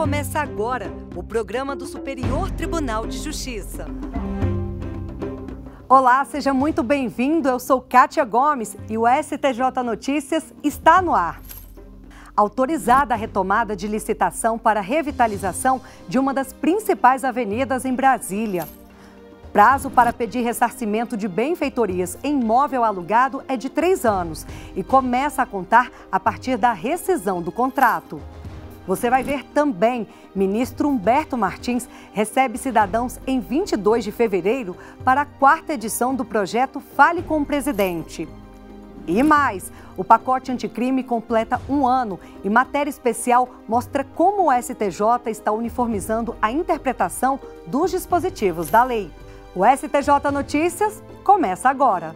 Começa agora o programa do Superior Tribunal de Justiça. Olá, seja muito bem-vindo. Eu sou Kátia Gomes e o STJ Notícias está no ar. Autorizada a retomada de licitação para revitalização de uma das principais avenidas em Brasília. Prazo para pedir ressarcimento de benfeitorias em imóvel alugado é de três anos e começa a contar a partir da rescisão do contrato. Você vai ver também, ministro Humberto Martins recebe cidadãos em 22 de fevereiro para a quarta edição do projeto Fale com o Presidente. E mais, o pacote anticrime completa um ano e matéria especial mostra como o STJ está uniformizando a interpretação dos dispositivos da lei. O STJ Notícias começa agora.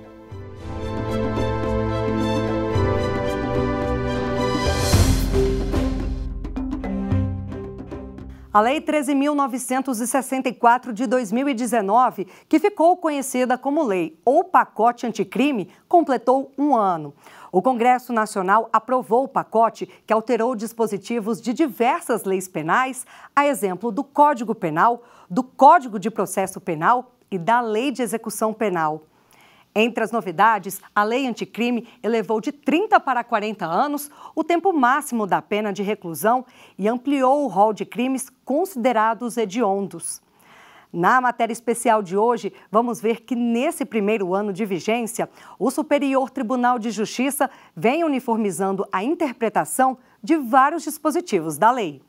A Lei 13.964 de 2019, que ficou conhecida como Lei ou Pacote Anticrime, completou um ano. O Congresso Nacional aprovou o pacote que alterou dispositivos de diversas leis penais, a exemplo do Código Penal, do Código de Processo Penal e da Lei de Execução Penal. Entre as novidades, a lei anticrime elevou de 30 para 40 anos o tempo máximo da pena de reclusão e ampliou o rol de crimes considerados hediondos. Na matéria especial de hoje, vamos ver que nesse primeiro ano de vigência, o Superior Tribunal de Justiça vem uniformizando a interpretação de vários dispositivos da lei.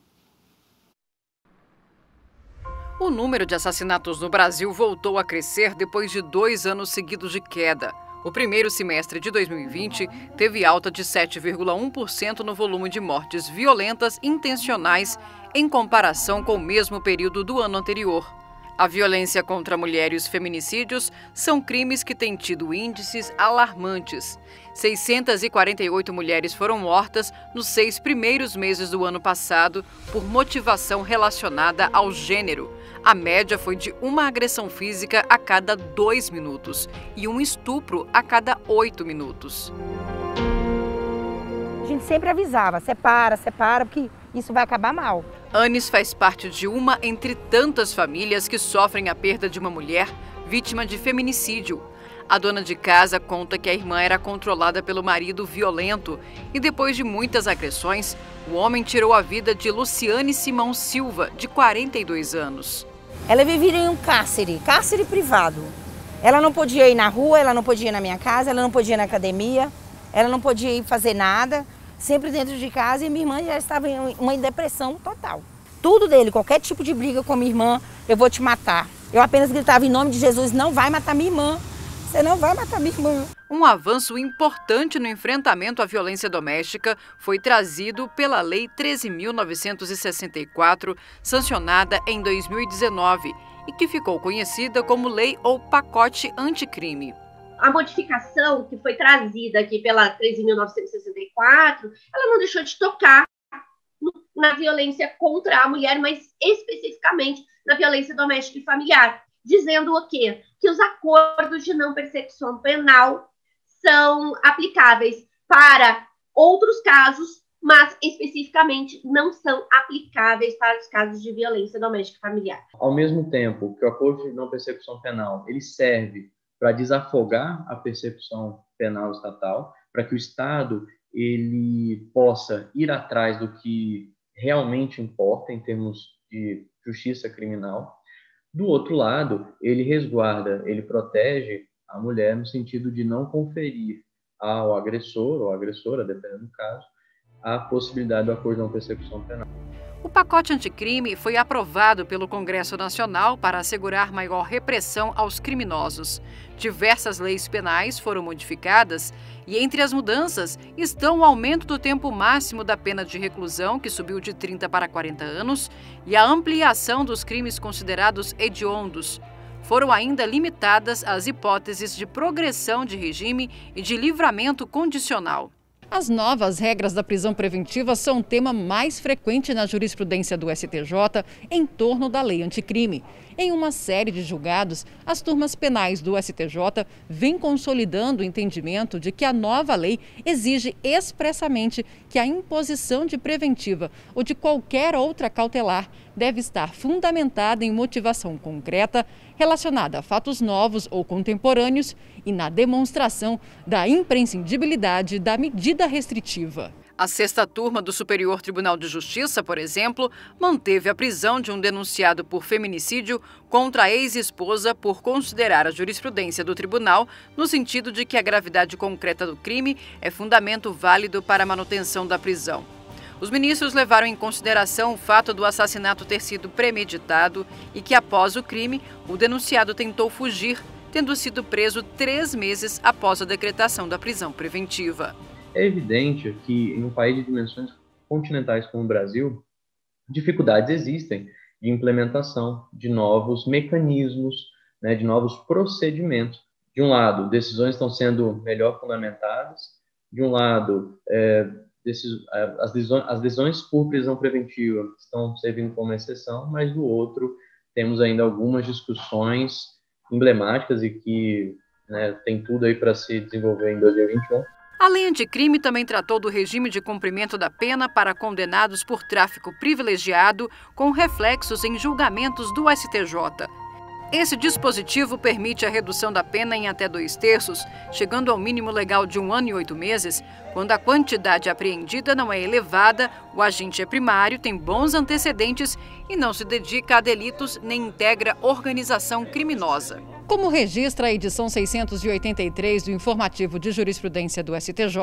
O número de assassinatos no Brasil voltou a crescer depois de dois anos seguidos de queda. O primeiro semestre de 2020 teve alta de 7,1% no volume de mortes violentas intencionais em comparação com o mesmo período do ano anterior. A violência contra a mulher e os feminicídios são crimes que têm tido índices alarmantes. 648 mulheres foram mortas nos seis primeiros meses do ano passado por motivação relacionada ao gênero a média foi de uma agressão física a cada dois minutos e um estupro a cada oito minutos. A gente sempre avisava, separa, separa, porque isso vai acabar mal. Anis faz parte de uma entre tantas famílias que sofrem a perda de uma mulher vítima de feminicídio. A dona de casa conta que a irmã era controlada pelo marido violento e depois de muitas agressões, o homem tirou a vida de Luciane Simão Silva, de 42 anos. Ela é vivia em um cárcere, cárcere privado. Ela não podia ir na rua, ela não podia ir na minha casa, ela não podia ir na academia, ela não podia ir fazer nada, sempre dentro de casa e minha irmã já estava em uma depressão total. Tudo dele, qualquer tipo de briga com minha irmã, eu vou te matar. Eu apenas gritava em nome de Jesus, não vai matar minha irmã. Você não vai matar minha irmã. Um avanço importante no enfrentamento à violência doméstica foi trazido pela Lei 13.964, sancionada em 2019 e que ficou conhecida como Lei ou Pacote Anticrime. A modificação que foi trazida aqui pela 13.964, ela não deixou de tocar na violência contra a mulher, mas especificamente na violência doméstica e familiar, dizendo o quê? que os acordos de não persecução penal são aplicáveis para outros casos, mas especificamente não são aplicáveis para os casos de violência doméstica familiar. Ao mesmo tempo que o acordo de não persecução penal ele serve para desafogar a persecução penal estatal, para que o Estado ele possa ir atrás do que realmente importa em termos de justiça criminal, do outro lado, ele resguarda, ele protege a mulher no sentido de não conferir ao agressor ou agressora, dependendo do caso, a possibilidade do acordo de uma percepção penal. O pacote anticrime foi aprovado pelo Congresso Nacional para assegurar maior repressão aos criminosos. Diversas leis penais foram modificadas e entre as mudanças estão o aumento do tempo máximo da pena de reclusão, que subiu de 30 para 40 anos, e a ampliação dos crimes considerados hediondos. Foram ainda limitadas as hipóteses de progressão de regime e de livramento condicional. As novas regras da prisão preventiva são o tema mais frequente na jurisprudência do STJ em torno da lei anticrime. Em uma série de julgados, as turmas penais do STJ vêm consolidando o entendimento de que a nova lei exige expressamente que a imposição de preventiva ou de qualquer outra cautelar deve estar fundamentada em motivação concreta relacionada a fatos novos ou contemporâneos e na demonstração da imprescindibilidade da medida restritiva. A sexta turma do Superior Tribunal de Justiça, por exemplo, manteve a prisão de um denunciado por feminicídio contra a ex-esposa por considerar a jurisprudência do tribunal no sentido de que a gravidade concreta do crime é fundamento válido para a manutenção da prisão. Os ministros levaram em consideração o fato do assassinato ter sido premeditado e que, após o crime, o denunciado tentou fugir, tendo sido preso três meses após a decretação da prisão preventiva. É evidente que, em um país de dimensões continentais como o Brasil, dificuldades existem de implementação de novos mecanismos, né, de novos procedimentos. De um lado, decisões estão sendo melhor fundamentadas, de um lado, é, é, as, decisões, as decisões por prisão preventiva estão servindo como exceção, mas do outro temos ainda algumas discussões emblemáticas e que né, tem tudo aí para se desenvolver em 2021. Além de crime, também tratou do regime de cumprimento da pena para condenados por tráfico privilegiado, com reflexos em julgamentos do STJ. Esse dispositivo permite a redução da pena em até dois terços, chegando ao mínimo legal de um ano e oito meses. Quando a quantidade apreendida não é elevada, o agente é primário, tem bons antecedentes e não se dedica a delitos nem integra organização criminosa. Como registra a edição 683 do Informativo de Jurisprudência do STJ,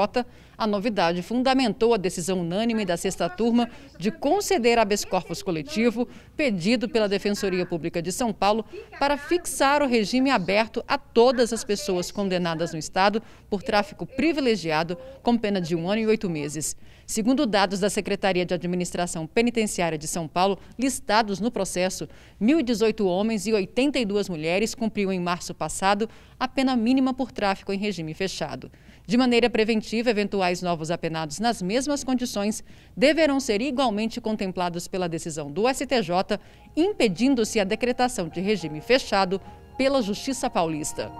a novidade fundamentou a decisão unânime da sexta turma de conceder habeas corpus coletivo pedido pela Defensoria Pública de São Paulo para fixar o regime aberto a todas as pessoas condenadas no Estado por tráfico privilegiado com pena de um ano e oito meses. Segundo dados da Secretaria de Administração Penitenciária de São Paulo, listados no processo, 1.018 homens e 82 mulheres cumpriam em março passado a pena mínima por tráfico em regime fechado. De maneira preventiva, eventuais novos apenados nas mesmas condições deverão ser igualmente contemplados pela decisão do STJ, impedindo-se a decretação de regime fechado pela Justiça Paulista.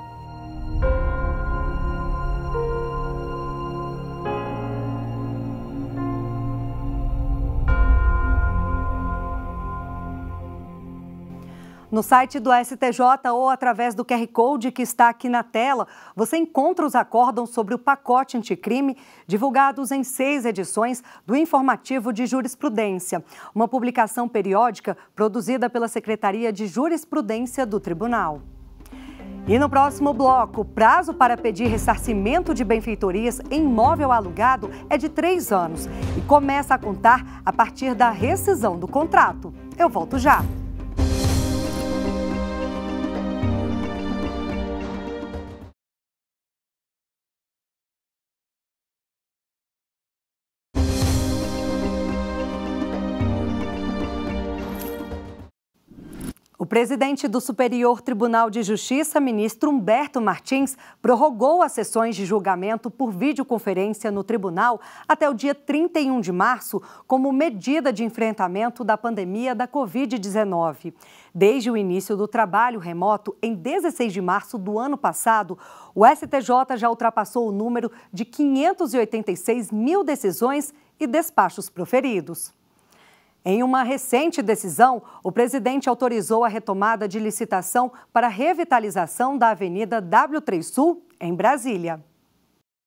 No site do STJ ou através do QR Code que está aqui na tela, você encontra os acórdãos sobre o pacote anticrime, divulgados em seis edições do Informativo de Jurisprudência, uma publicação periódica produzida pela Secretaria de Jurisprudência do Tribunal. E no próximo bloco, prazo para pedir ressarcimento de benfeitorias em imóvel alugado é de três anos e começa a contar a partir da rescisão do contrato. Eu volto já. presidente do Superior Tribunal de Justiça, ministro Humberto Martins, prorrogou as sessões de julgamento por videoconferência no tribunal até o dia 31 de março, como medida de enfrentamento da pandemia da Covid-19. Desde o início do trabalho remoto, em 16 de março do ano passado, o STJ já ultrapassou o número de 586 mil decisões e despachos proferidos. Em uma recente decisão, o presidente autorizou a retomada de licitação para a revitalização da Avenida W3 Sul, em Brasília.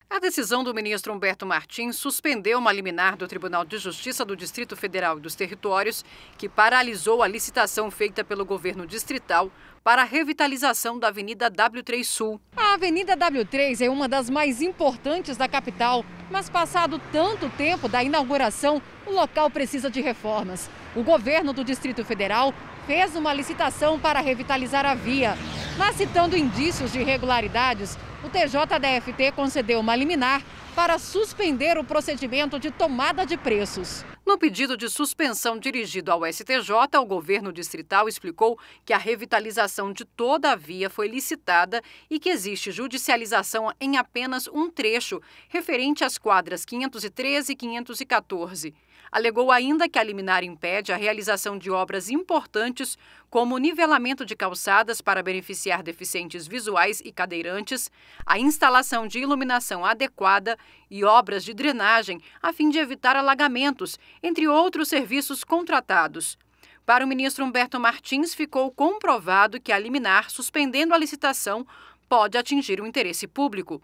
A decisão do ministro Humberto Martins suspendeu uma liminar do Tribunal de Justiça do Distrito Federal e dos Territórios, que paralisou a licitação feita pelo governo distrital para a revitalização da Avenida W3 Sul. A Avenida W3 é uma das mais importantes da capital, mas passado tanto tempo da inauguração, o local precisa de reformas. O governo do Distrito Federal fez uma licitação para revitalizar a via, mas citando indícios de irregularidades, o TJDFT concedeu uma liminar para suspender o procedimento de tomada de preços. No pedido de suspensão dirigido ao STJ, o governo distrital explicou que a revitalização de toda a via foi licitada e que existe judicialização em apenas um trecho, referente às quadras 513 e 514 alegou ainda que a liminar impede a realização de obras importantes, como o nivelamento de calçadas para beneficiar deficientes visuais e cadeirantes, a instalação de iluminação adequada e obras de drenagem, a fim de evitar alagamentos, entre outros serviços contratados. Para o ministro Humberto Martins, ficou comprovado que a liminar, suspendendo a licitação, pode atingir o interesse público.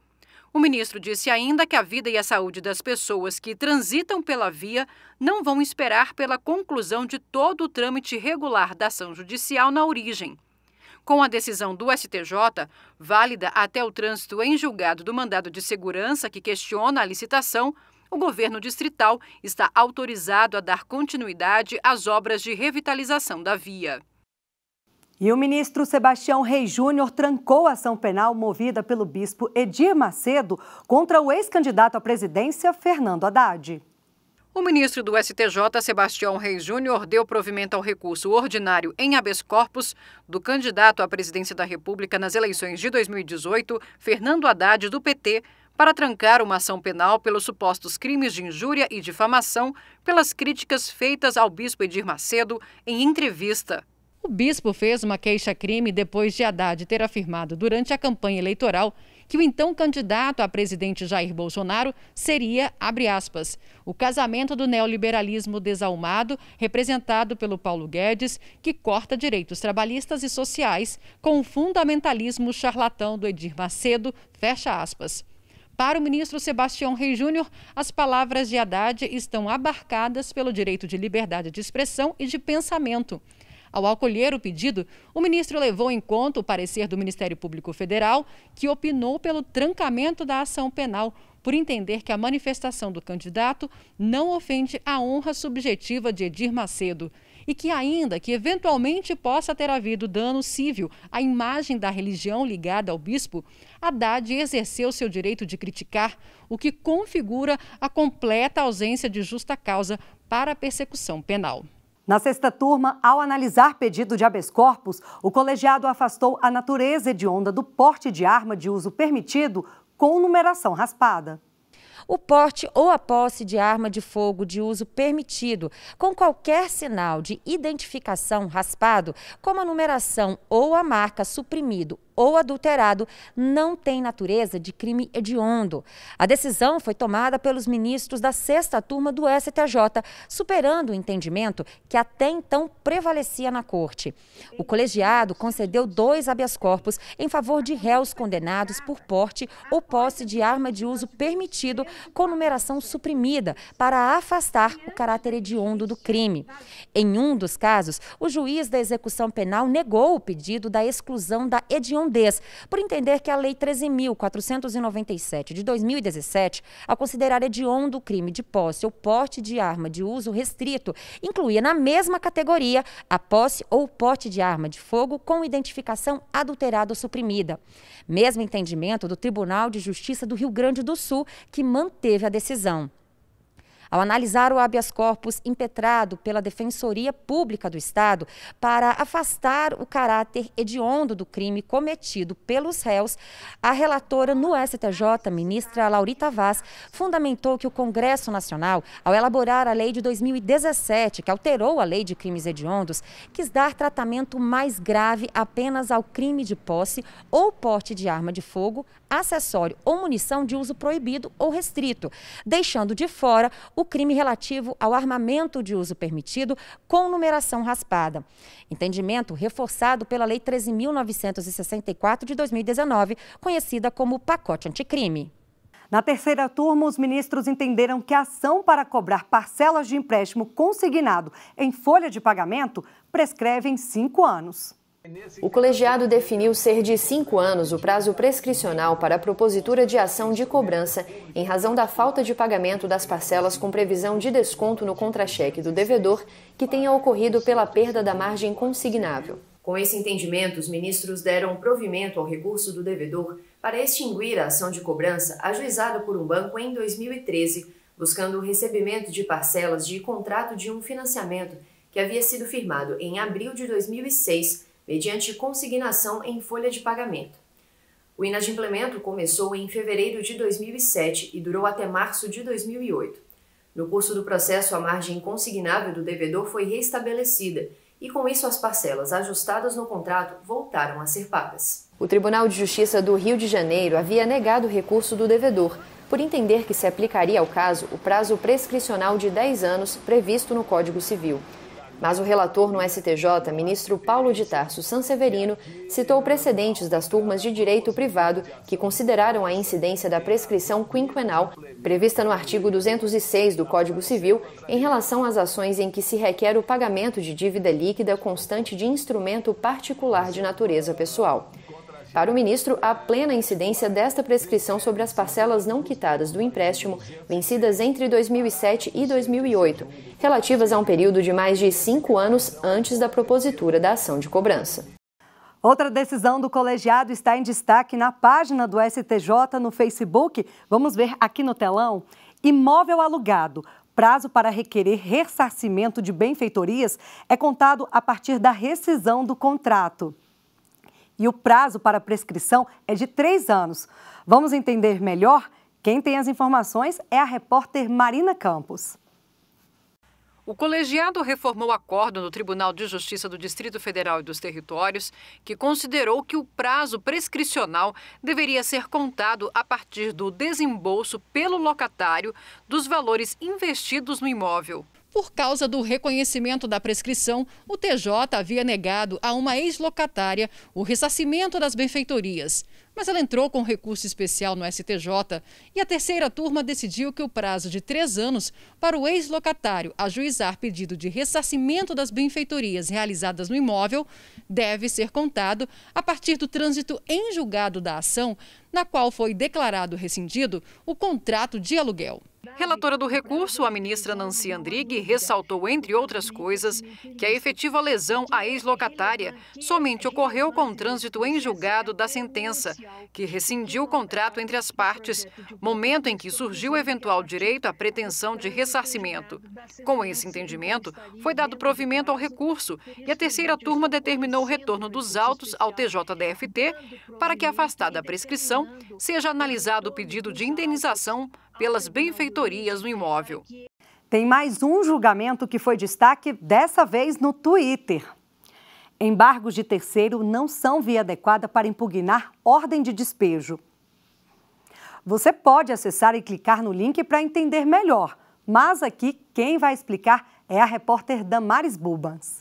O ministro disse ainda que a vida e a saúde das pessoas que transitam pela via não vão esperar pela conclusão de todo o trâmite regular da ação judicial na origem. Com a decisão do STJ, válida até o trânsito em julgado do mandado de segurança que questiona a licitação, o governo distrital está autorizado a dar continuidade às obras de revitalização da via. E o ministro Sebastião Rei Júnior trancou a ação penal movida pelo bispo Edir Macedo contra o ex-candidato à presidência, Fernando Haddad. O ministro do STJ, Sebastião Reis Júnior, deu provimento ao recurso ordinário em habeas corpus do candidato à presidência da República nas eleições de 2018, Fernando Haddad, do PT, para trancar uma ação penal pelos supostos crimes de injúria e difamação pelas críticas feitas ao bispo Edir Macedo em entrevista. O bispo fez uma queixa-crime depois de Haddad ter afirmado durante a campanha eleitoral que o então candidato a presidente Jair Bolsonaro seria, abre aspas, o casamento do neoliberalismo desalmado, representado pelo Paulo Guedes, que corta direitos trabalhistas e sociais com o fundamentalismo charlatão do Edir Macedo, fecha aspas. Para o ministro Sebastião Rei Júnior, as palavras de Haddad estão abarcadas pelo direito de liberdade de expressão e de pensamento. Ao acolher o pedido, o ministro levou em conta o parecer do Ministério Público Federal, que opinou pelo trancamento da ação penal por entender que a manifestação do candidato não ofende a honra subjetiva de Edir Macedo e que ainda que eventualmente possa ter havido dano civil à imagem da religião ligada ao bispo, Haddad exerceu seu direito de criticar, o que configura a completa ausência de justa causa para a persecução penal. Na sexta turma, ao analisar pedido de habeas corpus, o colegiado afastou a natureza hedionda do porte de arma de uso permitido com numeração raspada o porte ou a posse de arma de fogo de uso permitido, com qualquer sinal de identificação raspado, como a numeração ou a marca suprimido ou adulterado não tem natureza de crime hediondo. A decisão foi tomada pelos ministros da sexta turma do STJ, superando o entendimento que até então prevalecia na corte. O colegiado concedeu dois habeas corpus em favor de réus condenados por porte ou posse de arma de uso permitido com numeração suprimida para afastar o caráter hediondo do crime. Em um dos casos, o juiz da execução penal negou o pedido da exclusão da hedionda hondez, por entender que a Lei 13.497 de 2017 ao considerar hediondo o crime de posse ou porte de arma de uso restrito incluía na mesma categoria a posse ou porte de arma de fogo com identificação adulterada ou suprimida. Mesmo entendimento do Tribunal de Justiça do Rio Grande do Sul, que manteve a decisão ao analisar o habeas corpus impetrado pela Defensoria Pública do Estado para afastar o caráter hediondo do crime cometido pelos réus, a relatora no STJ, ministra Laurita Vaz, fundamentou que o Congresso Nacional, ao elaborar a lei de 2017, que alterou a lei de crimes hediondos, quis dar tratamento mais grave apenas ao crime de posse ou porte de arma de fogo, acessório ou munição de uso proibido ou restrito, deixando de fora o o crime relativo ao armamento de uso permitido com numeração raspada. Entendimento reforçado pela Lei 13.964 de 2019, conhecida como pacote anticrime. Na terceira turma, os ministros entenderam que a ação para cobrar parcelas de empréstimo consignado em folha de pagamento prescreve em cinco anos. O colegiado definiu ser de cinco anos o prazo prescricional para a propositura de ação de cobrança em razão da falta de pagamento das parcelas com previsão de desconto no contra-cheque do devedor que tenha ocorrido pela perda da margem consignável. Com esse entendimento, os ministros deram provimento ao recurso do devedor para extinguir a ação de cobrança ajuizada por um banco em 2013, buscando o recebimento de parcelas de contrato de um financiamento que havia sido firmado em abril de 2006 mediante consignação em folha de pagamento. O inadimplemento começou em fevereiro de 2007 e durou até março de 2008. No curso do processo, a margem consignável do devedor foi restabelecida e, com isso, as parcelas ajustadas no contrato voltaram a ser pagas. O Tribunal de Justiça do Rio de Janeiro havia negado o recurso do devedor, por entender que se aplicaria ao caso o prazo prescricional de 10 anos previsto no Código Civil. Mas o relator no STJ, ministro Paulo de Tarso Sanseverino, citou precedentes das turmas de direito privado que consideraram a incidência da prescrição quinquenal, prevista no artigo 206 do Código Civil, em relação às ações em que se requer o pagamento de dívida líquida constante de instrumento particular de natureza pessoal. Para o ministro, a plena incidência desta prescrição sobre as parcelas não quitadas do empréstimo vencidas entre 2007 e 2008, relativas a um período de mais de cinco anos antes da propositura da ação de cobrança. Outra decisão do colegiado está em destaque na página do STJ no Facebook. Vamos ver aqui no telão. Imóvel alugado. Prazo para requerer ressarcimento de benfeitorias é contado a partir da rescisão do contrato e o prazo para prescrição é de três anos. Vamos entender melhor? Quem tem as informações é a repórter Marina Campos. O colegiado reformou o acordo no Tribunal de Justiça do Distrito Federal e dos Territórios, que considerou que o prazo prescricional deveria ser contado a partir do desembolso pelo locatário dos valores investidos no imóvel. Por causa do reconhecimento da prescrição, o TJ havia negado a uma ex-locatária o ressarcimento das benfeitorias. Mas ela entrou com recurso especial no STJ e a terceira turma decidiu que o prazo de três anos para o ex-locatário ajuizar pedido de ressarcimento das benfeitorias realizadas no imóvel deve ser contado a partir do trânsito em julgado da ação, na qual foi declarado rescindido o contrato de aluguel. Relatora do recurso, a ministra Nancy Andrighi ressaltou, entre outras coisas, que a efetiva lesão à ex-locatária somente ocorreu com o trânsito em julgado da sentença, que rescindiu o contrato entre as partes, momento em que surgiu o eventual direito à pretensão de ressarcimento. Com esse entendimento, foi dado provimento ao recurso e a terceira turma determinou o retorno dos autos ao TJDFT para que, afastada a prescrição, seja analisado o pedido de indenização pelas benfeitorias no imóvel. Tem mais um julgamento que foi destaque, dessa vez no Twitter. Embargos de terceiro não são via adequada para impugnar ordem de despejo. Você pode acessar e clicar no link para entender melhor, mas aqui quem vai explicar é a repórter Damares Bubans.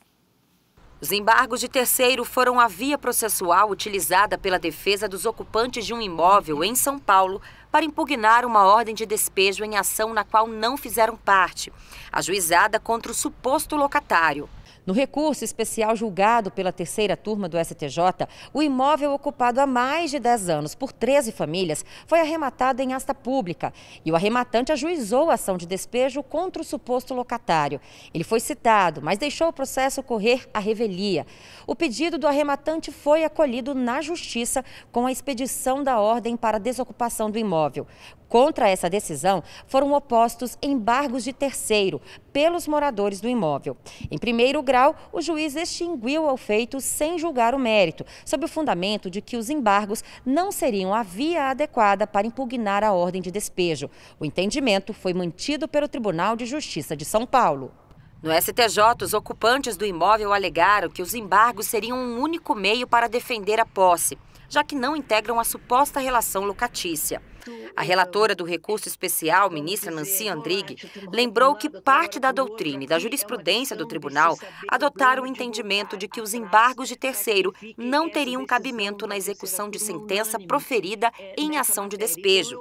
Os embargos de terceiro foram a via processual utilizada pela defesa dos ocupantes de um imóvel em São Paulo para impugnar uma ordem de despejo em ação na qual não fizeram parte, ajuizada contra o suposto locatário. No recurso especial julgado pela terceira turma do STJ, o imóvel ocupado há mais de 10 anos por 13 famílias foi arrematado em asta pública e o arrematante ajuizou a ação de despejo contra o suposto locatário. Ele foi citado, mas deixou o processo correr à revelia. O pedido do arrematante foi acolhido na justiça com a expedição da ordem para desocupação do imóvel. Contra essa decisão foram opostos embargos de terceiro pelos moradores do imóvel. Em primeiro grau, o juiz extinguiu o feito sem julgar o mérito, sob o fundamento de que os embargos não seriam a via adequada para impugnar a ordem de despejo. O entendimento foi mantido pelo Tribunal de Justiça de São Paulo. No STJ, os ocupantes do imóvel alegaram que os embargos seriam um único meio para defender a posse, já que não integram a suposta relação locatícia. A relatora do recurso especial, ministra Nancy Andrighi, lembrou que parte da doutrina e da jurisprudência do tribunal adotaram o entendimento de que os embargos de terceiro não teriam cabimento na execução de sentença proferida em ação de despejo.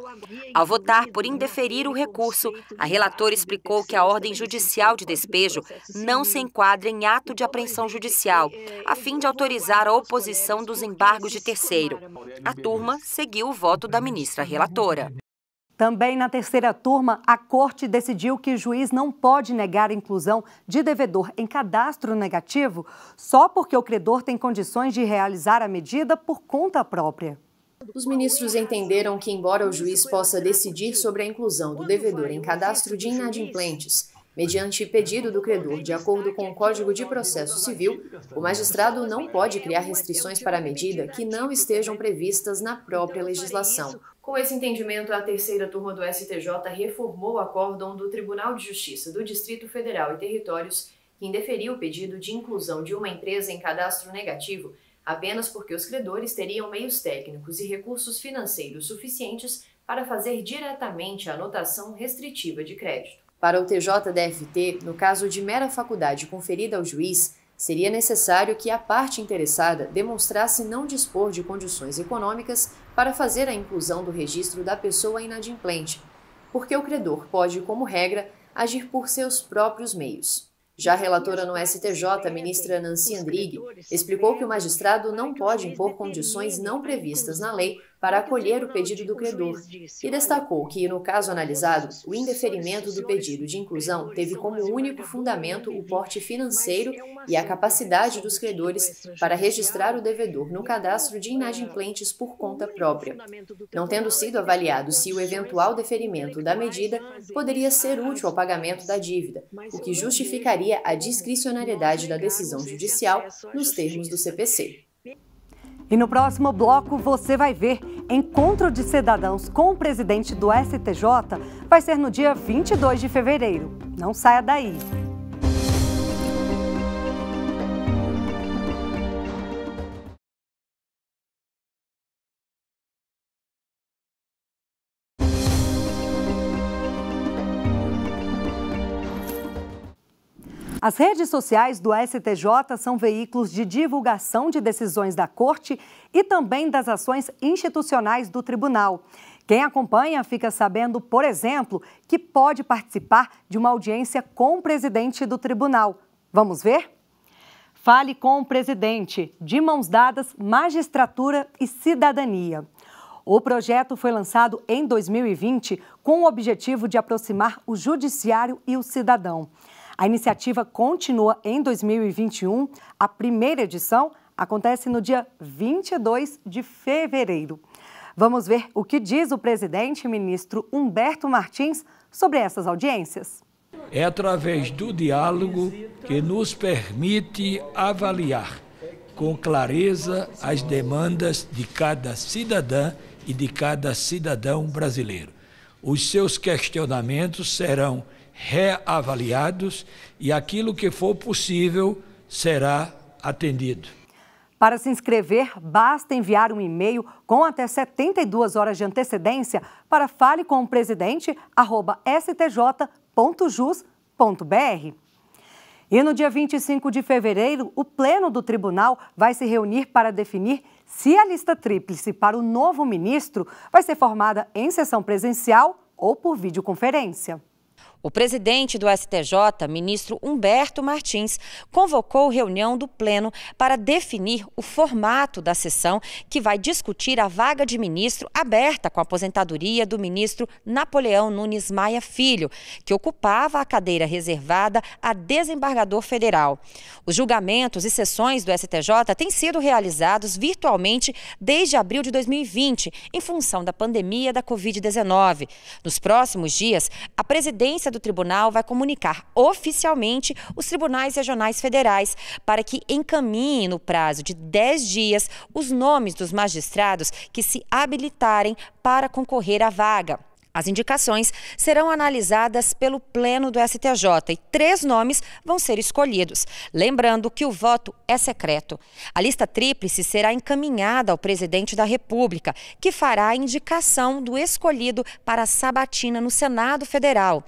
Ao votar por indeferir o recurso, a relatora explicou que a ordem judicial de despejo não se enquadra em ato de apreensão judicial, a fim de autorizar a oposição dos embargos de terceiro. A turma seguiu o voto da ministra relatora relatora. Também na terceira turma, a corte decidiu que juiz não pode negar a inclusão de devedor em cadastro negativo só porque o credor tem condições de realizar a medida por conta própria. Os ministros entenderam que, embora o juiz possa decidir sobre a inclusão do devedor em cadastro de inadimplentes, mediante pedido do credor, de acordo com o Código de Processo Civil, o magistrado não pode criar restrições para a medida que não estejam previstas na própria legislação. Com esse entendimento, a terceira turma do STJ reformou o acórdão do Tribunal de Justiça do Distrito Federal e Territórios, que indeferiu o pedido de inclusão de uma empresa em cadastro negativo apenas porque os credores teriam meios técnicos e recursos financeiros suficientes para fazer diretamente a anotação restritiva de crédito. Para o TJDFT, no caso de mera faculdade conferida ao juiz, seria necessário que a parte interessada demonstrasse não dispor de condições econômicas para fazer a inclusão do registro da pessoa inadimplente, porque o credor pode, como regra, agir por seus próprios meios. Já a relatora no STJ, ministra Nancy Andrighi, explicou que o magistrado não pode impor condições não previstas na lei para acolher o pedido do credor e destacou que, no caso analisado, o indeferimento do pedido de inclusão teve como único fundamento o porte financeiro é e a capacidade dos credores é para registrar o devedor no cadastro de inadimplentes por conta própria, não tendo é sido avaliado se o eventual deferimento da medida poderia ser útil ao pagamento da dívida, o que justificaria a discricionariedade da decisão judicial nos termos do CPC. E no próximo bloco você vai ver encontro de cidadãos com o presidente do STJ vai ser no dia 22 de fevereiro. Não saia daí. As redes sociais do STJ são veículos de divulgação de decisões da Corte e também das ações institucionais do Tribunal. Quem acompanha fica sabendo, por exemplo, que pode participar de uma audiência com o presidente do tribunal. Vamos ver? Fale com o presidente, de mãos dadas, magistratura e cidadania. O projeto foi lançado em 2020 com o objetivo de aproximar o judiciário e o cidadão. A iniciativa continua em 2021. A primeira edição acontece no dia 22 de fevereiro. Vamos ver o que diz o presidente ministro Humberto Martins sobre essas audiências. É através do diálogo que nos permite avaliar com clareza as demandas de cada cidadã e de cada cidadão brasileiro. Os seus questionamentos serão reavaliados e aquilo que for possível será atendido. Para se inscrever, basta enviar um e-mail com até 72 horas de antecedência para @stj.jus.br. E no dia 25 de fevereiro, o Pleno do Tribunal vai se reunir para definir se a lista tríplice para o novo ministro vai ser formada em sessão presencial ou por videoconferência. O presidente do STJ, ministro Humberto Martins, convocou reunião do Pleno para definir o formato da sessão que vai discutir a vaga de ministro aberta com a aposentadoria do ministro Napoleão Nunes Maia Filho, que ocupava a cadeira reservada a desembargador federal. Os julgamentos e sessões do STJ têm sido realizados virtualmente desde abril de 2020, em função da pandemia da Covid-19. Nos próximos dias, a presidência presidência do tribunal vai comunicar oficialmente os tribunais regionais federais para que encaminhem, no prazo de 10 dias, os nomes dos magistrados que se habilitarem para concorrer à vaga. As indicações serão analisadas pelo Pleno do STJ e três nomes vão ser escolhidos. Lembrando que o voto é secreto. A lista tríplice será encaminhada ao presidente da República, que fará a indicação do escolhido para a sabatina no Senado Federal.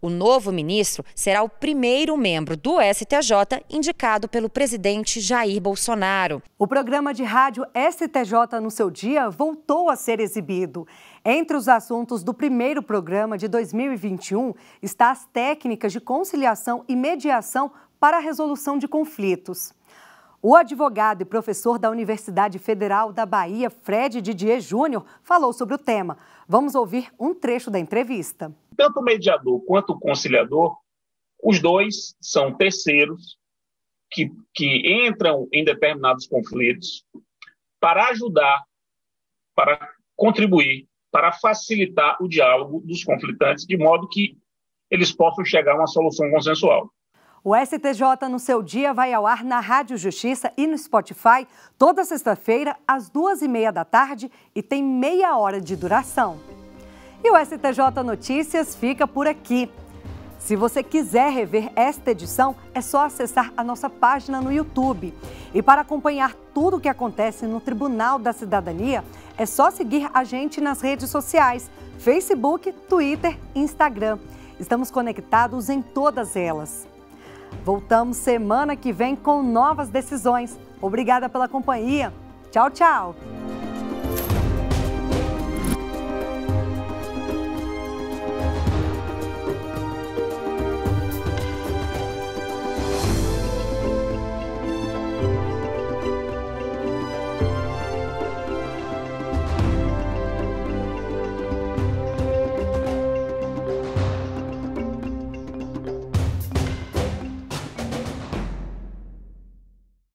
O novo ministro será o primeiro membro do STJ indicado pelo presidente Jair Bolsonaro. O programa de rádio STJ no seu dia voltou a ser exibido. Entre os assuntos do primeiro programa de 2021 está as técnicas de conciliação e mediação para a resolução de conflitos. O advogado e professor da Universidade Federal da Bahia, Fred Didier Júnior, falou sobre o tema. Vamos ouvir um trecho da entrevista. Tanto o mediador quanto o conciliador, os dois são terceiros que, que entram em determinados conflitos para ajudar, para contribuir para facilitar o diálogo dos conflitantes, de modo que eles possam chegar a uma solução consensual. O STJ no seu dia vai ao ar na Rádio Justiça e no Spotify toda sexta-feira às duas e meia da tarde e tem meia hora de duração. E o STJ Notícias fica por aqui. Se você quiser rever esta edição, é só acessar a nossa página no YouTube. E para acompanhar tudo o que acontece no Tribunal da Cidadania, é só seguir a gente nas redes sociais: Facebook, Twitter Instagram. Estamos conectados em todas elas. Voltamos semana que vem com novas decisões. Obrigada pela companhia. Tchau, tchau!